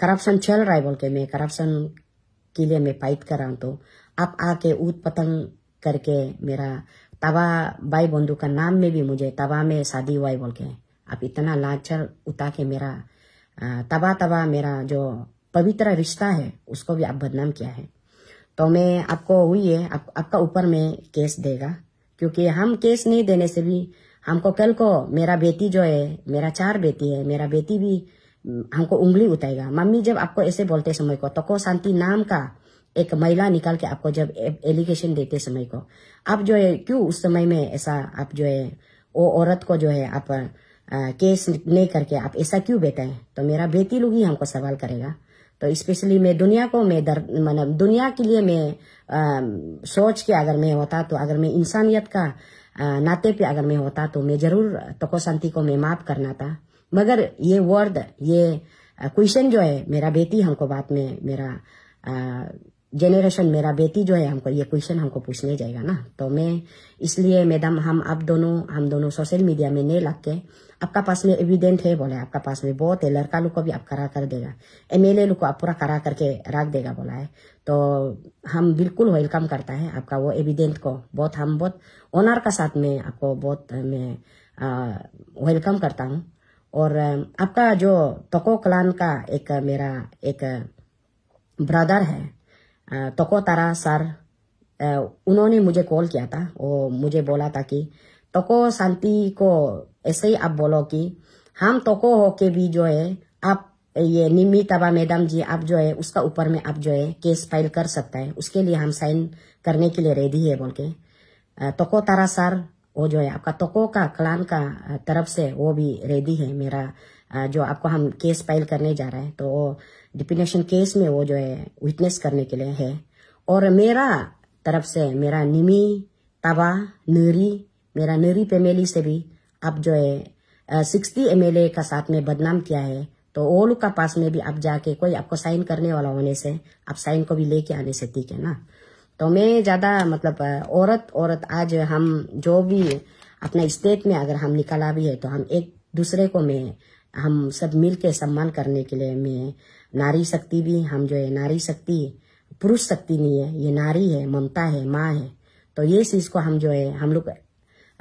करप्शन चल रहा है बोल के मैं करप्शन किले में पाइप कर रहा हूँ तो आप आके ऊत पतंग करके मेरा तवा भाई बंधु का नाम में भी मुझे तवा में शादी हुआ बोल के आप इतना लाचर उतार के मेरा तबा तबा मेरा जो पवित्र रिश्ता है उसको भी आप बदनाम किया है तो मैं आपको हुई है आप, आपका ऊपर में केस देगा क्योंकि हम केस नहीं देने से भी हमको कल को मेरा बेटी जो है मेरा चार बेटी है मेरा बेटी भी हमको उंगली उतारेगा मम्मी जब आपको ऐसे बोलते समय को तको तो शांति नाम का एक महिला निकाल के आपको जब एलिगेशन देते समय को आप जो है क्यों उस समय में ऐसा आप जो है वो औरत को जो है आप केस नहीं करके आप ऐसा क्यों बेटाए तो मेरा बेटी लोग ही हमको सवाल करेगा तो स्पेशली मैं दुनिया को मैं दर मतलब दुनिया के लिए मैं आ, सोच के अगर मैं होता तो अगर मैं इंसानियत का आ, नाते पे अगर मैं होता तो मैं जरूर तको तो शांति को मैं माफ करना था मगर ये वर्ड ये क्वेश्चन जो है मेरा बेटी हमको बाद में मेरा जेनरेशन मेरा बेटी जो है हमको ये क्वेश्चन हमको पूछने जाएगा ना तो मैं इसलिए मैडम हम आप दोनों हम दोनों सोशल मीडिया में नहीं लग के आपका पास में एविडेंट है बोले आपका पास में बहुत है लड़का लोग को भी आप करा कर देगा एम एल लोग को आप पूरा करा करके रख देगा बोला है तो हम बिल्कुल वेलकम करता है आपका वो एविडेंट को बहुत हम बहुत ओनर का साथ में आपको बहुत मैं वेलकम करता हूँ और आपका जो तको क्लान का एक मेरा एक ब्रदर है तको तारा सर उन्होंने मुझे कॉल किया था वो मुझे बोला था कि तको शांति को ऐसे ही आप बोलो कि हम तको होके भी जो है आप ये निमी तबा मैडम जी आप जो है उसका ऊपर में आप जो है केस फाइल कर सकता है उसके लिए हम साइन करने के लिए रेडी है बोल के तको तारा सर वो जो है आपका तोको का कलान का तरफ से वो भी रेडी है मेरा जो आपको हम केस फाइल करने जा रहा है तो वो डिपिनेशन केस में वो जो है विटनेस करने के लिए है और मेरा तरफ से मेरा निमी तवा नरी मेरा नरी फैमिली से भी आप जो है सिक्सटी एम एल का साथ में बदनाम किया है तो वो लोग का पास में भी आप जाके कोई आपको साइन करने वाला होने से आप साइन को भी लेके आने से ठीक है ना तो मैं ज़्यादा मतलब औरत औरत आज हम जो भी अपने स्टेट में अगर हम निकला भी है तो हम एक दूसरे को मैं हम सब मिल के सम्मान करने के लिए मैं नारी शक्ति भी हम जो है नारी शक्ति पुरुष शक्ति नहीं है ये नारी है ममता है माँ है तो ये चीज़ को हम जो है हम लोग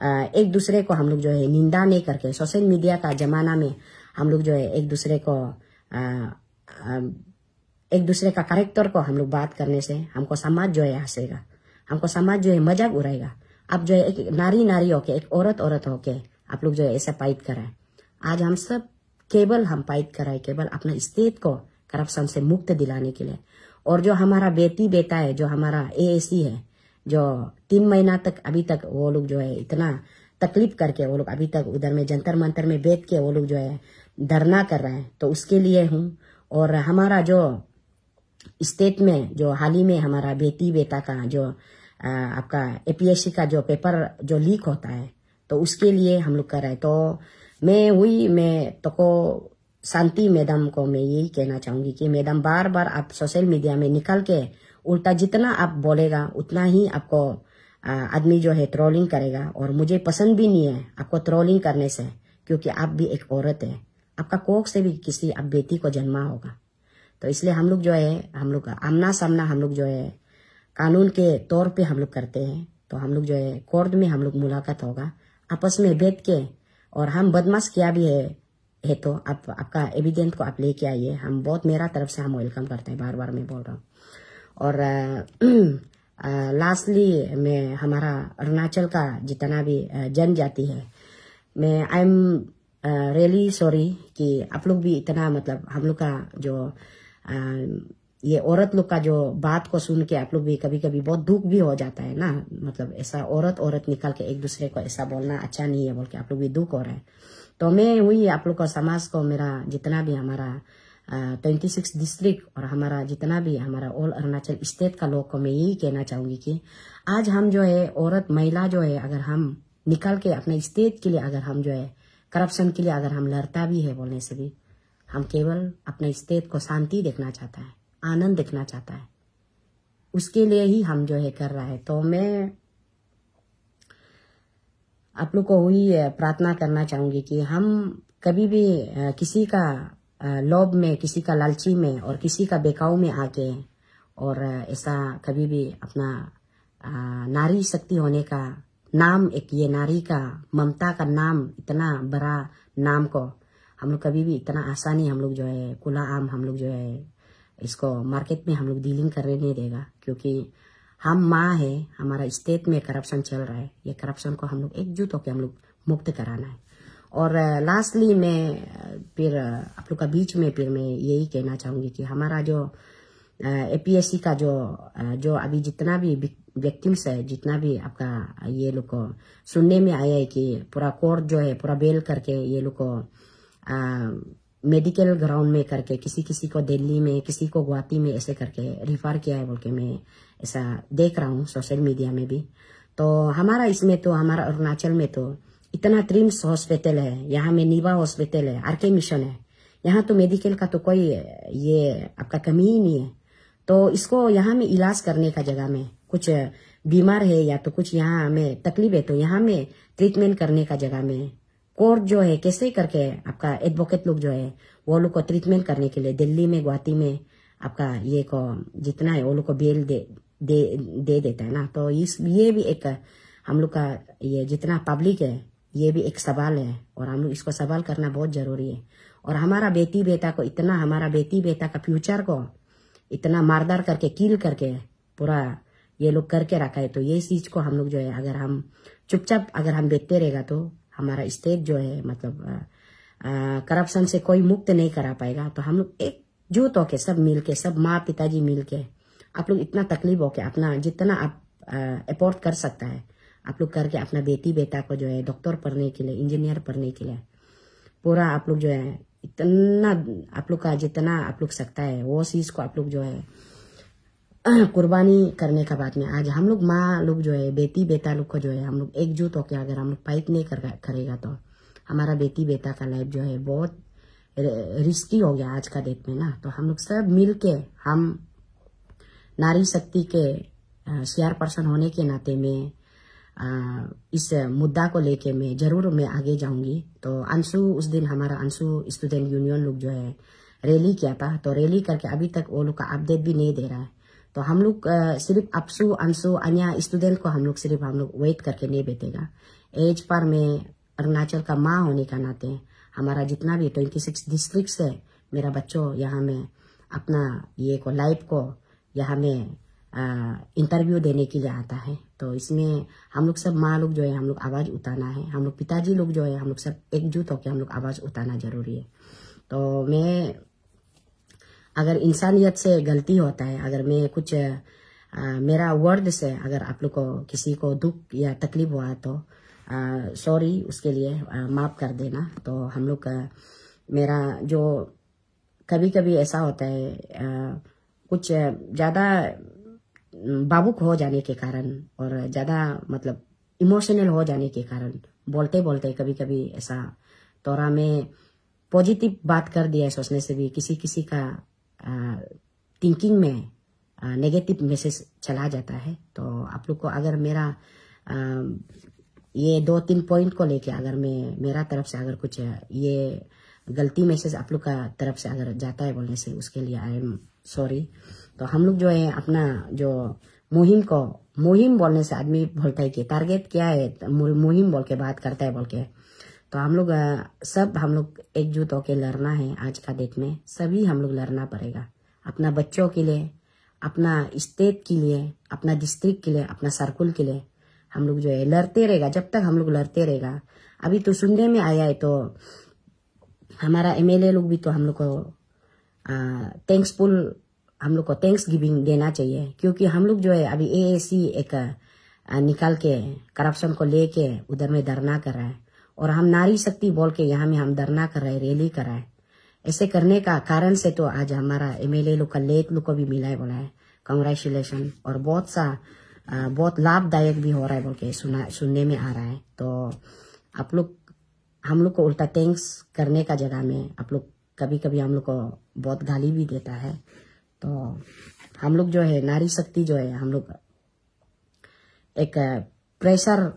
एक दूसरे को हम लोग जो है निंदा नहीं करके सोशल मीडिया का जमाना में हम लोग जो है एक दूसरे को आ, आ, एक दूसरे का करेक्टर को हम लोग बात करने से हमको समाज जो है हंसेगा हमको समाज जो है मजाक उड़ाएगा आप जो है एक नारी नारी होके एक औरत औरत होके आप लोग जो है ऐसे फाइट कराए आज हम सब केवल हम पाइप कराए केवल अपना स्टेट को करप्शन से मुक्त दिलाने के लिए और जो हमारा बेटी बेटा है जो हमारा ए है जो तीन महीना तक अभी तक वो लोग जो है इतना तकलीफ करके वो लोग अभी तक उधर में जंतर मंतर में बैठ के वो लोग जो है धरना कर रहे हैं तो उसके लिए हूँ और हमारा जो स्टेट में जो हाल ही में हमारा बेटी बेटा का जो आ, आपका एपीएससी का जो पेपर जो लीक होता है तो उसके लिए हम लोग कर रहे हैं तो मैं हुई मैं तो को शांति मैडम को मैं यही कहना चाहूंगी कि मैडम बार बार आप सोशल मीडिया में निकल के उल्टा जितना आप बोलेगा उतना ही आपको आदमी जो है ट्रोलिंग करेगा और मुझे पसंद भी नहीं है आपको ट्रोलिंग करने से क्योंकि आप भी एक औरत है आपका कोख से भी किसी आप बेटी को जन्मा होगा तो इसलिए हम लोग जो है हम लोग का आमना सामना हम लोग जो है कानून के तौर पे हम लोग करते हैं तो हम लोग जो है कोर्ट में हम लोग मुलाकात होगा आपस में बैठ के और हम बदमाश किया भी है है तो आप आपका एविडेंट को आप लेके आइए हम बहुत मेरा तरफ से हम वेलकम करते हैं बार बार मैं बोल रहा हूँ और लास्टली में हमारा अरुणाचल का जितना भी जनजाति है मैं आई एम रियली सॉरी कि आप लोग भी इतना मतलब हम लोग का जो Um, ये औरत लोग का जो बात को सुन के आप लोग भी कभी कभी बहुत दुख भी हो जाता है ना मतलब ऐसा औरत औरत निकाल के एक दूसरे को ऐसा बोलना अच्छा नहीं है बोल के आप लोग भी दुख हो रहा है तो मैं हुई आप लोग का समाज को मेरा जितना भी हमारा ट्वेंटी सिक्स डिस्ट्रिक्ट और हमारा जितना भी हमारा ऑल अरुणाचल स्टेट का लोग को मैं यही कहना चाहूंगी कि आज हम जो है औरत महिला जो है अगर हम निकाल के अपने स्टेट के लिए अगर हम जो है करप्शन के लिए अगर हम लड़ता भी है बोलने से भी हम केवल अपने स्टेट को शांति देखना चाहता है आनंद देखना चाहता है उसके लिए ही हम जो है कर रहा है तो मैं आप लोग को वही प्रार्थना करना चाहूँगी कि हम कभी भी किसी का लोभ में किसी का लालची में और किसी का बेकाऊ में आके और ऐसा कभी भी अपना नारी शक्ति होने का नाम एक ये नारी का ममता का नाम इतना बड़ा नाम को हम लोग कभी भी इतना आसानी हम लोग जो है खुला आम हम लोग जो है इसको मार्केट में हम लोग डीलिंग करने नहीं देगा क्योंकि हम माँ है हमारा स्टेट में करप्शन चल रहा है ये करप्शन को हम लोग एकजुट होकर हम लोग मुक्त कराना है और लास्टली मैं फिर आप लोग का बीच में फिर मैं यही कहना चाहूँगी कि हमारा जो एपीएससी का जो जो अभी जितना भी विक्टिम्स है जितना भी आपका ये लोग को सुनने में आया है कि पूरा कोर्ट जो है पूरा बेल करके ये लोग को मेडिकल ग्राउंड में करके किसी किसी को दिल्ली में किसी को गुवाहाटी में ऐसे करके रिफर किया है बोल के मैं ऐसा देख रहा हूँ सोशल मीडिया में भी तो हमारा इसमें तो हमारा अरुणाचल में तो इतना ट्रिम्स हॉस्पिटल है यहाँ में नीवा हॉस्पिटल है आर के मिशन है यहाँ तो मेडिकल का तो कोई ये आपका कमी ही नहीं है तो इसको यहाँ में इलाज करने का जगह में कुछ बीमार है या तो कुछ यहाँ में तकलीफ है तो यहाँ में ट्रीटमेंट करने का जगह में कोर्ट जो है कैसे करके आपका एडवोकेट लोग जो है वो लोग को ट्रीटमेंट करने के लिए दिल्ली में गुवाहाटी में आपका ये को जितना है वो लोग को बेल दे दे, दे देता है ना तो इस ये भी एक हम लोग का ये जितना पब्लिक है ये भी एक सवाल है और हम लोग इसको सवाल करना बहुत जरूरी है और हमारा बेटी बेटा को इतना हमारा बेटी बेटा का फ्यूचर को इतना मारदार करके किल करके पूरा ये लोग करके रखा है तो ये चीज को हम लोग जो है अगर हम चुपचाप अगर हम देखते रहेगा तो हमारा स्टेट जो है मतलब करप्शन से कोई मुक्त नहीं करा पाएगा तो हम लोग एकजुट होके सब मिल के सब माँ पिताजी मिल के आप लोग इतना तकलीफ होके अपना जितना आप अफोर्ड कर सकता है आप लोग करके अपना बेटी बेटा को जो है डॉक्टर पढ़ने के लिए इंजीनियर पढ़ने के लिए पूरा आप लोग जो है इतना आप लोग का जितना आप लोग सकता है वो चीज़ को आप लोग जो है कुर्बानी करने का बाद में आज हम लोग माँ लोग जो है बेटी बेटा लोग को जो है हम लोग एकजुट होकर अगर हम लोग फाइट नहीं कर करेगा तो हमारा बेटी बेटा का लाइफ जो है बहुत रिस्की हो गया आज का डेट में ना तो हम लोग सब मिल के हम नारी शक्ति के शेयर पर्सन होने के नाते में आ, इस मुद्दा को लेके मैं जरूर मैं आगे जाऊंगी तो अंशु उस दिन हमारा अंशु स्टूडेंट यूनियन लोग जो है रैली किया था तो रैली करके अभी तक वो लोग का अपडेट भी नहीं दे रहा है तो हम लोग सिर्फ अपसू अनसू अन्य स्टूडेंट को हम लोग सिर्फ हम लोग वेट करके नहीं बैठेगा एज पर मैं अरुणाचल का माँ होने का नाते हमारा जितना भी ट्वेंटी सिक्स डिस्ट्रिक्ट है मेरा बच्चों यहाँ में अपना ये को लाइफ को यहाँ में इंटरव्यू देने के लिए आता है तो इसमें हम लोग सब माँ लोग जो है हम लोग आवाज़ उठाना है हम लोग पिताजी लोग जो है हम लोग सब एकजुट होकर हम लोग आवाज़ उठाना ज़रूरी है तो मैं अगर इंसानियत से गलती होता है अगर मैं कुछ आ, मेरा वर्ड से अगर आप लोग को किसी को दुख या तकलीफ हुआ तो सॉरी उसके लिए माफ़ कर देना तो हम लोग मेरा जो कभी कभी ऐसा होता है आ, कुछ ज़्यादा भावुक हो जाने के कारण और ज़्यादा मतलब इमोशनल हो जाने के कारण बोलते बोलते कभी कभी ऐसा तोरा में पॉजिटिव बात कर दिया है सोचने से भी किसी किसी का थिंकिंग में नेगेटिव मैसेज चला जाता है तो आप लोग को अगर मेरा आ, ये दो तीन पॉइंट को लेके अगर मैं मेरा तरफ से अगर कुछ ये गलती मैसेज आप लोग का तरफ से अगर जाता है बोलने से उसके लिए आई एम सॉरी तो हम लोग जो है अपना जो मुहिम को मुहिम बोलने से आदमी बोलता है कि टारगेट क्या है मुहिम बोल के बात करता है बोल के तो हम लोग सब हम लोग एकजुट होकर लड़ना है आज का डेट में सभी हम लोग लड़ना पड़ेगा अपना बच्चों के लिए अपना स्टेट के लिए अपना डिस्ट्रिक्ट के लिए अपना सर्कुल के लिए हम लोग जो है लड़ते रहेगा जब तक हम लोग लड़ते रहेगा अभी तो सुनने में आया है तो हमारा एमएलए लोग भी तो हम लोग को थैंक्सफुल हम लोग को थैंक्स गिविंग देना चाहिए क्योंकि हम लोग जो है अभी एएसी एक निकाल के करप्शन को लेके उधर में धरना कर रहा है और हम नारी शक्ति बोल के यहाँ में हम धरना कर रहे रैली कर रहे ऐसे करने का कारण से तो आज हमारा एमएलए लोग का लेख लोग को भी मिला है बोला है कंग्रेचुलेशन और बहुत सा बहुत लाभदायक भी हो रहा है बोल के सुना सुनने में आ रहा है तो आप लोग हम लोग को उल्टा थैंक्स करने का जगह में आप लोग कभी कभी हम लोग को बहुत गाली भी देता है तो हम लोग जो है नारी शक्ति जो है हम लोग एक प्रेशर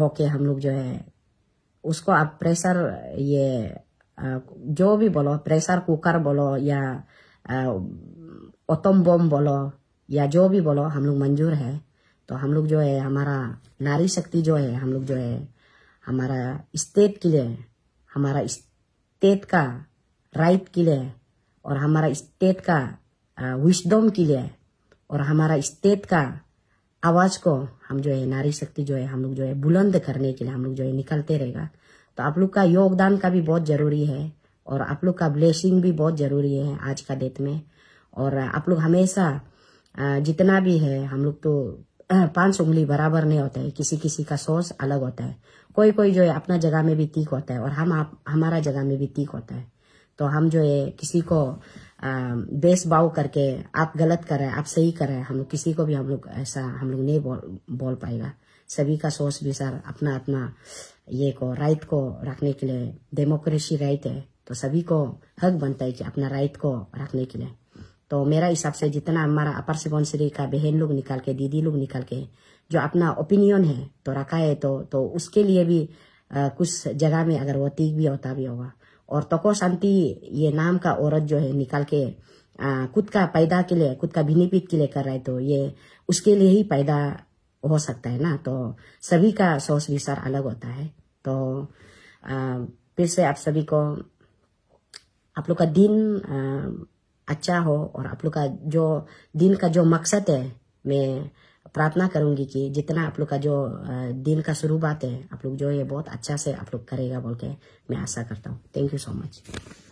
होके हम लोग जो है उसको आप प्रेशर ये जो भी बोलो प्रेशर कुकर बोलो या ओतम बम बोलो या जो भी बोलो हम लोग मंजूर है तो हम लोग जो है हमारा नारी शक्ति जो है हम लोग जो है हमारा स्टेट के लिए हमारा स्टेट का राइट के लिए और हमारा स्टेट का विस्डम के लिए और हमारा स्टेट का आवाज को हम जो है नारी शक्ति जो है हम लोग जो है बुलंद करने के लिए हम लोग जो है निकलते रहेगा तो आप लोग का योगदान का भी बहुत जरूरी है और आप लोग का ब्लेसिंग भी बहुत जरूरी है आज का डेट में और आप लोग हमेशा जितना भी है हम लोग तो पांच उंगली बराबर नहीं होता है किसी किसी का सोर्स अलग होता है कोई कोई जो है अपना जगह में भी तीख होता है और हम आप हमारा जगह में भी तीख होता है तो हम जो है किसी को बेस बाव करके आप गलत कर रहे हैं आप सही कर रहे हैं हम लोग किसी को भी हम लोग ऐसा हम लोग नहीं बोल बोल पाएगा सभी का सोच भी सर अपना अपना ये को राइट को रखने के लिए डेमोक्रेसी राइट है तो सभी को हक बनता है कि अपना राइट को रखने के लिए तो मेरा हिसाब से जितना हमारा अपर सिबनसरी का बहन लोग निकाल के दीदी लोग निकाल के जो अपना ओपिनियन है तो रखा है तो तो उसके लिए भी आ, कुछ जगह में अगर वो तीख भी होता भी होगा और तको शांति ये नाम का औरत जो है निकाल के खुद का पैदा के लिए खुद का बेनिफिट के लिए कर रहा है तो ये उसके लिए ही पैदा हो सकता है ना तो सभी का सोच विचार अलग होता है तो फिर से आप सभी को आप लोग का दिन अच्छा हो और आप लोग का जो दिन का जो मकसद है मैं प्रार्थना करूंगी कि जितना आप लोग का जो दिल का स्वरूप आते हैं आप लोग जो ये बहुत अच्छा से आप लोग करेगा बोल के मैं आशा करता हूँ थैंक यू सो मच